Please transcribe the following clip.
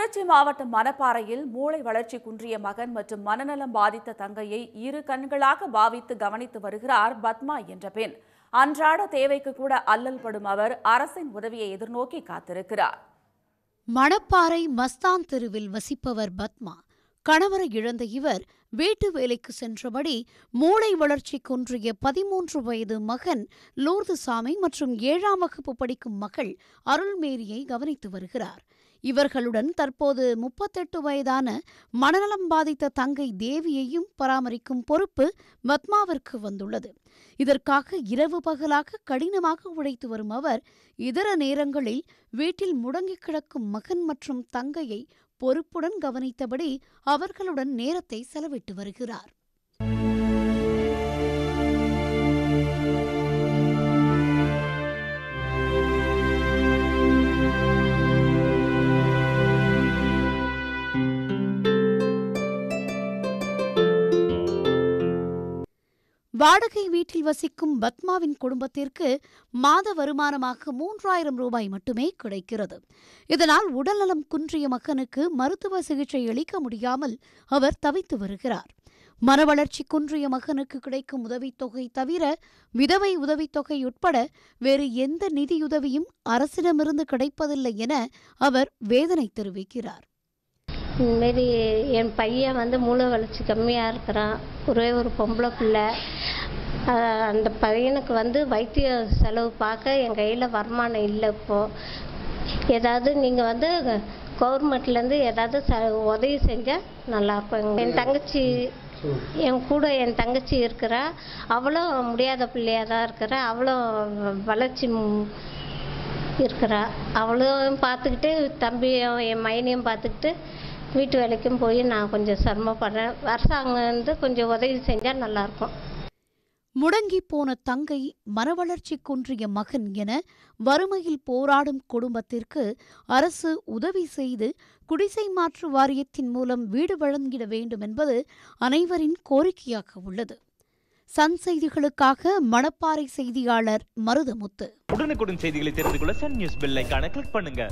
திருச்சி மாவட்டம் மணப்பாறையில் மூளை வளர்ச்சி குன்றிய மகன் மற்றும் மனநலம் பாதித்த தங்கையை இரு கண்களாக பாவித்து கவனித்து வருகிறார் பத்மா என்ற பெண் அன்றாட தேவைக்கு கூட அல்லல் படும் அவர் அரசின் உதவியை எதிர்நோக்கி காத்திருக்கிறார் மணப்பாறை மஸ்தான் தெருவில் வசிப்பவர் பத்மா கணவரை இழந்த இவர் வீட்டு வேலைக்கு சென்றபடி மூளை வளர்ச்சி குன்றிய பதிமூன்று வயது மகன் லூர்துசாமி மற்றும் ஏழாம் வகுப்பு படிக்கும் மகள் அருள்மேரியை கவனித்து வருகிறார் இவர்களுடன் தற்போது முப்பத்தெட்டு வயதான மனநலம் பாதித்த தங்கை தேவியையும் பராமரிக்கும் பொறுப்பு பத்மாவிற்கு வந்துள்ளது இதற்காக இரவு பகலாக கடினமாக உழைத்து வரும் அவர் இதர நேரங்களில் வீட்டில் முடங்கிக் கிடக்கும் மகன் மற்றும் தங்கையை பொறுப்புடன் கவனித்தபடி அவர்களுடன் நேரத்தை செலவிட்டு வருகிறார் வாடகை வீட்டில் வசிக்கும் பத்மாவின் குடும்பத்திற்கு மாத வருமானமாக மூன்றாயிரம் ரூபாய் மட்டுமே கிடைக்கிறது இதனால் உடல்நலம் குன்றிய மகனுக்கு மருத்துவ சிகிச்சை அளிக்க முடியாமல் அவர் தவித்து வருகிறார் மனவளர்ச்சி குன்றிய மகனுக்கு கிடைக்கும் உதவித்தொகை தவிர விதவை உதவித்தொகை உட்பட வேறு எந்த நிதியுதவியும் அரசிடமிருந்து கிடைப்பதில்லை என அவர் வேதனை தெரிவிக்கிறார் இதுமாரி என் பையன் வந்து மூளை வளர்ச்சி கம்மியாக இருக்கிறான் ஒரே ஒரு பொம்பளை பிள்ளை அந்த பையனுக்கு வந்து வைத்திய செலவு பார்க்க என் கையில் வருமானம் இல்லை இப்போது ஏதாவது நீங்கள் வந்து கவர்மெண்ட்லேருந்து ஏதாவது ச உதவி செஞ்சால் நல்லாயிருக்கும் என் தங்கச்சி என் கூட என் தங்கச்சி இருக்கிறா அவளும் முடியாத பிள்ளையாக தான் இருக்கிற அவ்வளோ வளர்ச்சி இருக்கிறா அவளும் பார்த்துக்கிட்டு தம்பியும் என் மைனையும் பார்த்துக்கிட்டு வீட்டு வேலைக்கும் போய் நான் கொஞ்சம் சிரமப்படுறேன் அரசாங்கம் வந்து கொஞ்சம் உதவி செஞ்சால் நல்லாயிருக்கும் முடங்கி போன தங்கை மனவளர்ச்சி குன்றிய மகன் என வறுமையில் போராடும் குடும்பத்திற்கு அரசு உதவி செய்து குடிசை மாற்று வாரியத்தின் மூலம் வீடு வழங்கிட வேண்டும் என்பது அனைவரின் கோரிக்கையாக உள்ளது சன் செய்திகளுக்காக மணப்பாறை செய்தியாளர் மருதமுத்து உடனுக்குடன் செய்திகளை தெரிந்து கொள்ள சன் நியூஸ் பெல் கிளிக் பண்ணுங்க